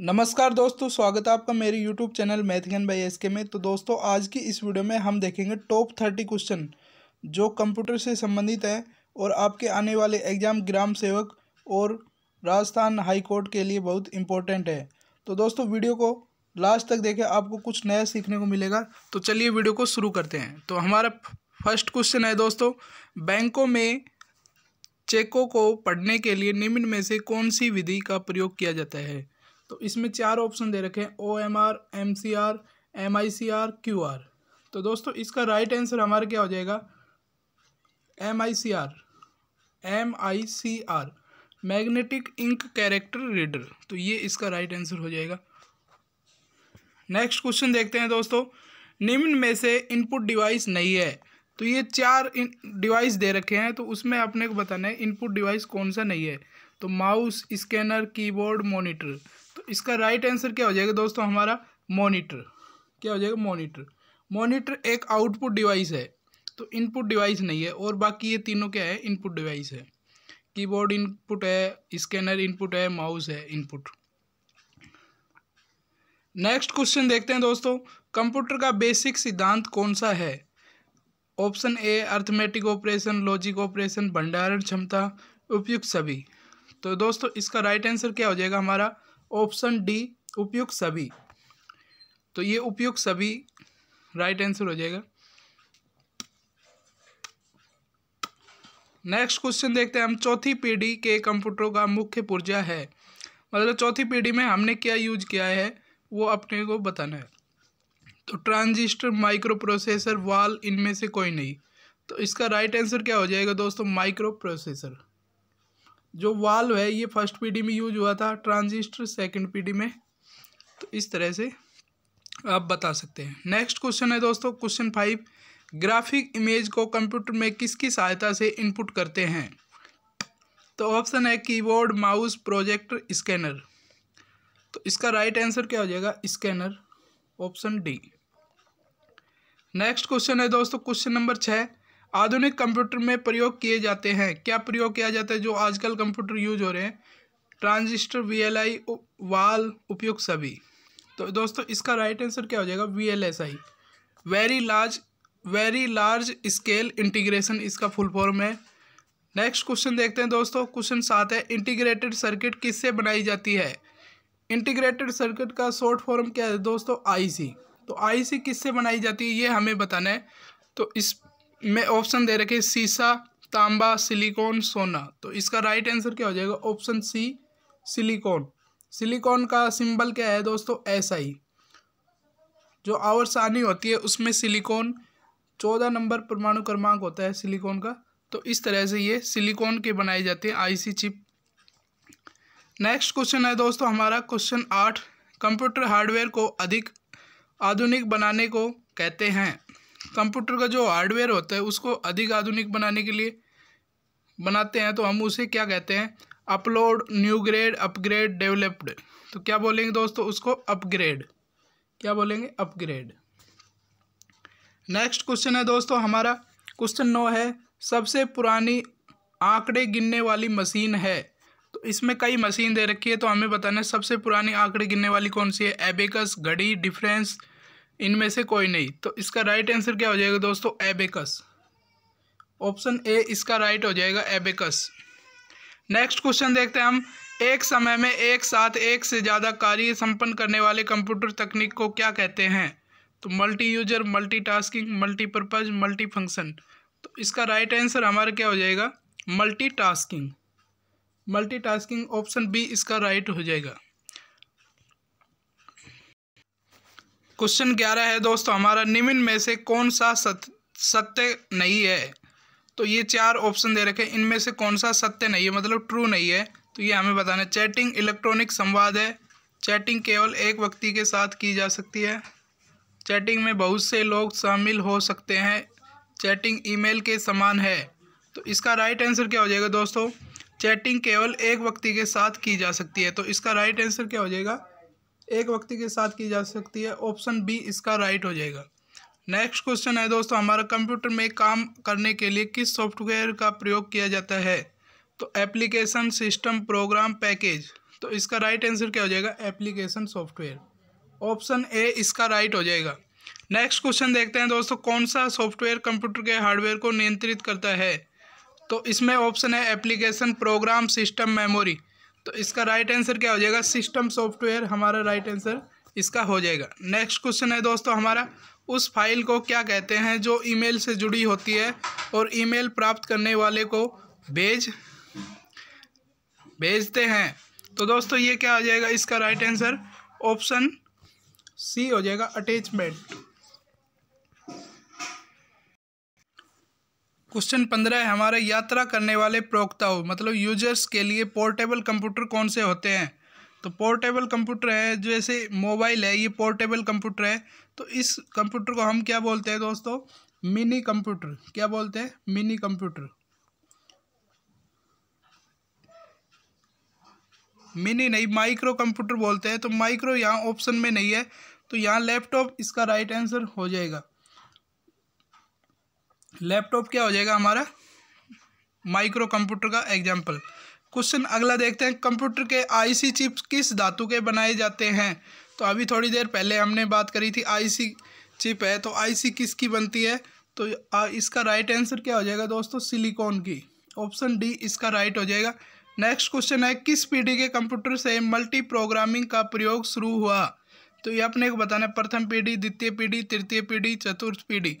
नमस्कार दोस्तों स्वागत है आपका मेरे यूट्यूब चैनल मैथिकन बाई एस के में तो दोस्तों आज की इस वीडियो में हम देखेंगे टॉप थर्टी क्वेश्चन जो कंप्यूटर से संबंधित है और आपके आने वाले एग्जाम ग्राम सेवक और राजस्थान हाई कोर्ट के लिए बहुत इंपॉर्टेंट है तो दोस्तों वीडियो को लास्ट तक देखें आपको कुछ नया सीखने को मिलेगा तो चलिए वीडियो को शुरू करते हैं तो हमारा फर्स्ट क्वेश्चन है दोस्तों बैंकों में चेकों को पढ़ने के लिए निम्न में से कौन सी विधि का प्रयोग किया जाता है तो इसमें चार ऑप्शन दे रखे हैं O M R M C R M I C R Q R तो दोस्तों इसका राइट आंसर हमारा क्या हो जाएगा M I C R M I C R magnetic ink character reader तो ये इसका राइट आंसर हो जाएगा नेक्स्ट क्वेश्चन देखते हैं दोस्तों निम्न में से इनपुट डिवाइस नहीं है तो ये चार डिवाइस दे रखे हैं तो उसमें अपने को बताना है इनपुट डिवाइस कौन सा नहीं है तो माउस स्कैनर कीबोर्ड मॉनिटर तो इसका राइट आंसर क्या हो जाएगा दोस्तों हमारा मॉनिटर क्या हो जाएगा मॉनिटर मॉनिटर एक आउटपुट डिवाइस है तो इनपुट डिवाइस नहीं है और बाकी ये तीनों क्या है इनपुट डिवाइस है कीबोर्ड इनपुट है स्कैनर इनपुट है माउस है इनपुट नेक्स्ट क्वेश्चन देखते हैं दोस्तों कंप्यूटर का बेसिक सिद्धांत कौन सा है option A arithmetic operation logic operation भंडारण क्षमता उपयुक्त सभी तो दोस्तों इसका राइट आंसर क्या हो जाएगा हमारा ऑप्शन डी उपयुक्त सभी तो ये उपयुक्त सभी राइट आंसर हो जाएगा नेक्स्ट क्वेश्चन देखते हैं हम चौथी पीढ़ी के कंप्यूटरों का मुख्य पुर्जा है मतलब चौथी पीढ़ी में हमने क्या यूज किया है वो अपने को बताना है तो ट्रांजिस्टर माइक्रो प्रोसेसर वाल इनमें से कोई नहीं तो इसका राइट आंसर क्या हो जाएगा दोस्तों माइक्रो प्रोसेसर जो वाल्व है ये फर्स्ट पीढ़ी में यूज हुआ था ट्रांजिस्टर सेकंड पीढ़ी में तो इस तरह से आप बता सकते हैं नेक्स्ट क्वेश्चन है दोस्तों क्वेश्चन फाइव ग्राफिक इमेज को कंप्यूटर में किसकी सहायता से इनपुट करते हैं तो ऑप्शन है कीबोर्ड माउस प्रोजेक्टर स्कैनर तो इसका राइट आंसर क्या हो जाएगा scanner option D next question है दोस्तों क्वेश्चन नंबर छः आधुनिक कंप्यूटर में प्रयोग किए जाते हैं क्या प्रयोग किया जाता है जो आजकल कंप्यूटर यूज हो रहे हैं ट्रांजिस्टर वी एल आई वाल उपयुक्त सभी तो दोस्तों इसका राइट आंसर क्या हो जाएगा V L S I very large very large scale integration इसका फुल फॉर्म है नेक्स्ट क्वेश्चन देखते हैं दोस्तों क्वेश्चन सात है इंटीग्रेटेड सर्किट किससे बनाई जाती है इंटीग्रेटेड सर्किट का शॉर्ट फॉर्म क्या है दोस्तों आईसी तो आईसी किससे बनाई जाती है ये हमें बताना है तो इस में ऑप्शन दे रखे सीसा तांबा सिलिकॉन सोना तो इसका राइट आंसर क्या हो जाएगा ऑप्शन सी सिलिकॉन सिलिकॉन का सिंबल क्या है दोस्तों ऐसा ही जो सानी होती है उसमें सिलिकॉन चौदह नंबर परमाणु क्रमांक होता है सिलिकॉन का तो इस तरह से ये सिलिकॉन के बनाए जाते हैं आईसी चिप नेक्स्ट क्वेश्चन है दोस्तों हमारा क्वेश्चन आठ कंप्यूटर हार्डवेयर को अधिक आधुनिक बनाने को कहते हैं कंप्यूटर का जो हार्डवेयर होता है उसको अधिक आधुनिक बनाने के लिए बनाते हैं तो हम उसे क्या कहते हैं upload new grade upgrade developed तो क्या बोलेंगे दोस्तों उसको अपग्रेड क्या बोलेंगे अपग्रेड नेक्स्ट क्वेश्चन है दोस्तों हमारा क्वेश्चन नौ है सबसे पुरानी आंकड़े गिनने वाली मशीन है तो इसमें कई मशीन दे रखी है तो हमें बताना है सबसे पुरानी आंकड़े गिनने वाली कौन सी है एबेकस घड़ी डिफरेंस इनमें से कोई नहीं तो इसका राइट आंसर क्या हो जाएगा दोस्तों एबेकस ऑप्शन ए इसका राइट हो जाएगा एबेकस नेक्स्ट क्वेश्चन देखते हैं हम एक समय में एक साथ एक से ज़्यादा कार्य संपन्न करने वाले कंप्यूटर तकनीक को क्या कहते हैं तो multi user multi tasking multipurpose multi function तो इसका राइट आंसर हमारा क्या हो जाएगा multi tasking multi tasking option B इसका राइट हो जाएगा क्वेश्चन ग्यारह है दोस्तों हमारा निम्न में से कौन सा सत्य नहीं है तो ये चार ऑप्शन दे रखे हैं इनमें से कौन सा सत्य नहीं है मतलब ट्रू नहीं है तो ये हमें बताना है चैटिंग इलेक्ट्रॉनिक संवाद है चैटिंग केवल एक व्यक्ति के साथ की जा सकती है चैटिंग में बहुत से लोग शामिल हो सकते हैं चैटिंग ईमेल के समान है तो इसका राइट आंसर क्या हो जाएगा दोस्तों चैटिंग केवल एक व्यक्ति के साथ की जा सकती है तो इसका राइट आंसर क्या हो जाएगा एक व्यक्ति के साथ की जा सकती है ऑप्शन बी इसका राइट हो जाएगा नेक्स्ट क्वेश्चन है दोस्तों हमारा कंप्यूटर में काम करने के लिए किस सॉफ्टवेयर का प्रयोग किया जाता है तो एप्लीकेशन सिस्टम प्रोग्राम पैकेज तो इसका राइट आंसर क्या हो जाएगा एप्लीकेशन सॉफ्टवेयर ऑप्शन ए इसका राइट हो जाएगा नेक्स्ट क्वेश्चन देखते हैं दोस्तों कौन सा सॉफ्टवेयर कंप्यूटर के हार्डवेयर को नियंत्रित करता है तो इसमें ऑप्शन है एप्लीकेशन प्रोग्राम सिस्टम मेमोरी तो इसका राइट आंसर क्या हो जाएगा सिस्टम सॉफ्टवेयर हमारा राइट आंसर इसका हो जाएगा नेक्स्ट क्वेश्चन है दोस्तों हमारा उस फाइल को क्या कहते हैं जो ईमेल से जुड़ी होती है और ईमेल प्राप्त करने वाले को भेज भेजते हैं तो दोस्तों ये क्या हो जाएगा इसका राइट आंसर ऑप्शन सी हो जाएगा अटैचमेंट क्वेश्चन पंद्रह है हमारे यात्रा करने वाले प्रोक्ताओं मतलब यूजर्स के लिए पोर्टेबल कंप्यूटर कौन से होते हैं तो पोर्टेबल कंप्यूटर है जैसे मोबाइल है ये पोर्टेबल कंप्यूटर है तो इस कंप्यूटर को हम क्या बोलते हैं दोस्तों मिनी कंप्यूटर क्या बोलते हैं मिनी कंप्यूटर मिनी नहीं माइक्रो कंप्यूटर बोलते हैं तो माइक्रो यहाँ ऑप्शन में नहीं है तो यहाँ लैपटॉप इसका राइट आंसर हो जाएगा लैपटॉप क्या हो जाएगा हमारा माइक्रो कंप्यूटर का एग्जाम्पल क्वेश्चन अगला देखते हैं कंप्यूटर के आईसी चिप्स किस धातु के बनाए जाते हैं तो अभी थोड़ी देर पहले हमने बात करी थी आईसी चिप है तो आईसी किसकी बनती है तो इसका राइट आंसर क्या हो जाएगा दोस्तों सिलिकॉन की ऑप्शन डी इसका राइट हो जाएगा नेक्स्ट क्वेश्चन है किस पीढ़ी के कंप्यूटर से मल्टी प्रोग्रामिंग का प्रयोग शुरू हुआ तो ये अपने को बताना है प्रथम पीढ़ी द्वितीय पीढ़ी तृतीय पीढ़ी चतुर्थ पीढ़ी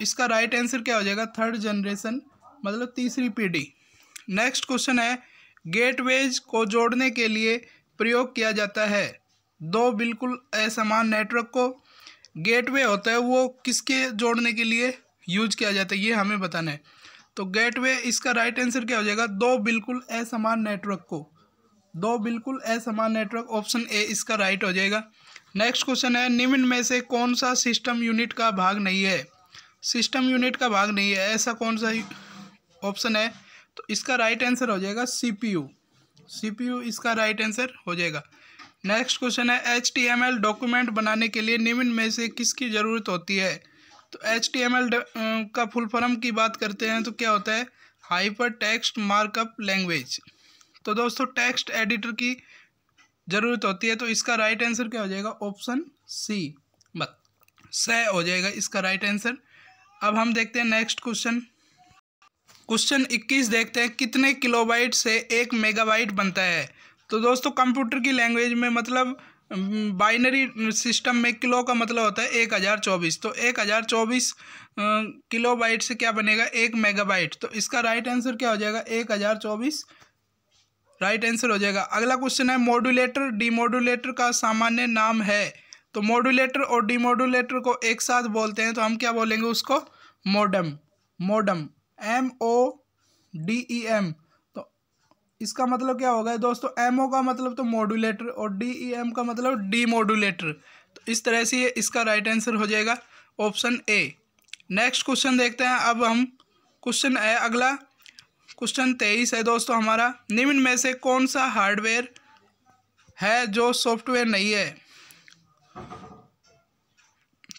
इसका राइट right आंसर क्या हो जाएगा थर्ड जनरेशन मतलब तीसरी पीढ़ी नेक्स्ट क्वेश्चन है गेटवेज को जोड़ने के लिए प्रयोग किया जाता है दो बिल्कुल असमान नेटवर्क को गेटवे होता है वो किसके जोड़ने के लिए यूज किया जाता है ये हमें बताना है तो गेटवे इसका राइट right आंसर क्या हो जाएगा दो बिल्कुल असमान नेटवर्क को दो बिल्कुल असमान नेटवर्क ऑप्शन ए इसका राइट right हो जाएगा नेक्स्ट क्वेश्चन है निम्न में से कौन सा सिस्टम यूनिट का भाग नहीं है सिस्टम यूनिट का भाग नहीं है ऐसा कौन सा ऑप्शन है तो इसका राइट आंसर हो जाएगा सीपीयू सीपीयू इसका राइट आंसर हो जाएगा नेक्स्ट क्वेश्चन है एच डॉक्यूमेंट बनाने के लिए निम्न में से किसकी ज़रूरत होती है तो एच का फुल फॉर्म की बात करते हैं तो क्या होता है हाइपर टेक्स्ट मार्कअप लैंग्वेज तो दोस्तों टेक्स्ट एडिटर की ज़रूरत होती है तो इसका राइट आंसर क्या हो जाएगा ऑप्शन सी बस स हो जाएगा इसका राइट आंसर अब हम देखते हैं नेक्स्ट क्वेश्चन क्वेश्चन 21 देखते हैं कितने किलोबाइट से एक मेगाबाइट बनता है तो दोस्तों कंप्यूटर की लैंग्वेज में मतलब बाइनरी सिस्टम में किलो का मतलब होता है एक हज़ार चौबीस तो एक हज़ार चौबीस किलो बाइट से क्या बनेगा एक मेगाबाइट तो इसका राइट आंसर क्या हो जाएगा एक हज़ार चौबीस राइट आंसर हो जाएगा अगला क्वेश्चन है मॉड्यूलेटर डीमोडुलेटर का सामान्य नाम है तो मॉड्यूलेटर और डीमोडुलेटर को एक साथ बोलते हैं तो हम क्या बोलेंगे उसको modem modem M O D E M तो इसका मतलब क्या होगा दोस्तों एम ओ का मतलब तो मॉड्यूलेटर और डी ई एम का मतलब डीमोडुलेटर तो इस तरह से ये इसका राइट आंसर हो जाएगा ऑप्शन ए नेक्स्ट क्वेश्चन देखते हैं अब हम क्वेश्चन है अगला क्वेश्चन तेईस है दोस्तों हमारा निम्न में से कौन सा हार्डवेयर है जो सॉफ्टवेयर नहीं है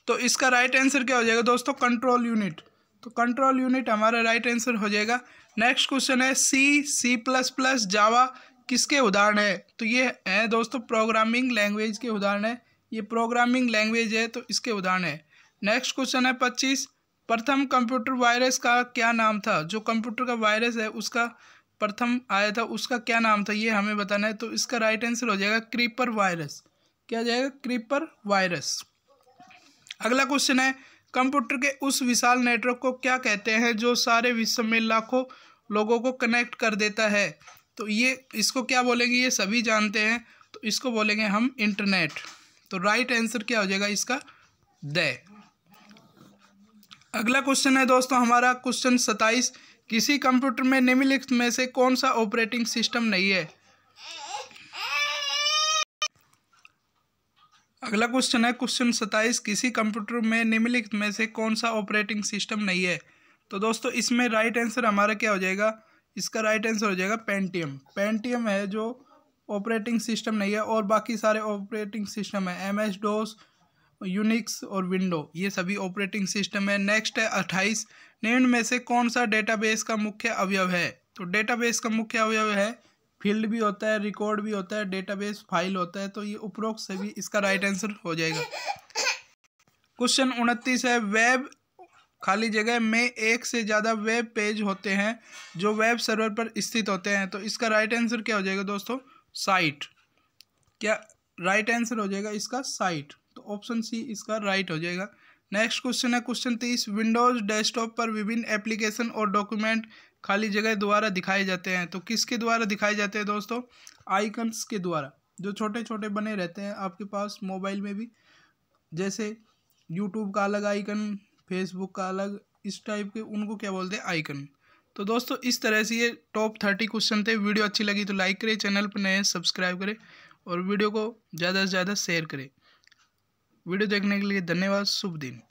तो इसका राइट आंसर क्या हो जाएगा दोस्तों कंट्रोल यूनिट तो कंट्रोल यूनिट हमारा राइट आंसर हो जाएगा नेक्स्ट क्वेश्चन है सी सी प्लस प्लस जावा किसके उदाहरण है तो ये है दोस्तों प्रोग्रामिंग लैंग्वेज के उदाहरण है ये प्रोग्रामिंग लैंग्वेज है तो इसके उदाहरण है नेक्स्ट क्वेश्चन है पच्चीस प्रथम कंप्यूटर वायरस का क्या नाम था जो कंप्यूटर का वायरस है उसका प्रथम आया था उसका क्या नाम था ये हमें बताना है तो इसका राइट आंसर हो जाएगा क्रीपर वायरस क्या जाएगा क्रीपर वायरस अगला क्वेश्चन है कंप्यूटर के उस विशाल नेटवर्क को क्या कहते हैं जो सारे विश्व में लाखों लोगों को कनेक्ट कर देता है तो ये इसको क्या बोलेंगे ये सभी जानते हैं तो इसको बोलेंगे हम इंटरनेट तो राइट आंसर क्या हो जाएगा इसका द अगला क्वेश्चन है दोस्तों हमारा क्वेश्चन सत्ताईस किसी कंप्यूटर में निम्नलिखित में से कौन सा ऑपरेटिंग सिस्टम नहीं है अगला क्वेश्चन है क्वेश्चन सत्ताईस किसी कंप्यूटर में निम्नलिखित में से कौन सा ऑपरेटिंग सिस्टम नहीं है तो दोस्तों इसमें राइट आंसर हमारा क्या हो जाएगा इसका राइट आंसर हो जाएगा पेंटियम पेंटियम है जो ऑपरेटिंग सिस्टम नहीं है और बाकी सारे ऑपरेटिंग सिस्टम है एम एस डोस यूनिक्स और विंडो ये सभी ऑपरेटिंग सिस्टम है नेक्स्ट है अट्ठाईस निम्न में से कौन सा डेटाबेस का मुख्य अवयव है तो डेटाबेस का मुख्य अवयव है फील्ड भी होता है रिकॉर्ड भी होता है डेटाबेस फाइल होता है तो ये उपरोक्त से भी इसका राइट आंसर हो जाएगा क्वेश्चन उनतीस है वेब खाली जगह में एक से ज़्यादा वेब पेज होते हैं जो वेब सर्वर पर स्थित होते हैं तो इसका राइट आंसर क्या हो जाएगा दोस्तों साइट क्या राइट आंसर हो जाएगा इसका साइट तो ऑप्शन सी इसका राइट हो जाएगा नेक्स्ट क्वेश्चन है क्वेश्चन तीस विंडोज डेस्कटॉप पर विभिन्न एप्लीकेशन और डॉक्यूमेंट खाली जगह द्वारा दिखाए जाते हैं तो किसके द्वारा दिखाए जाते हैं दोस्तों आइकन्स के द्वारा जो छोटे छोटे बने रहते हैं आपके पास मोबाइल में भी जैसे यूट्यूब का अलग आइकन फेसबुक का अलग इस टाइप के उनको क्या बोलते हैं आइकन तो दोस्तों इस तरह से ये टॉप थर्टी क्वेश्चन थे वीडियो अच्छी लगी तो लाइक करें चैनल पर नए सब्सक्राइब करें और वीडियो को ज़्यादा से ज़्यादा शेयर करें वीडियो देखने के लिए धन्यवाद शुभ दिन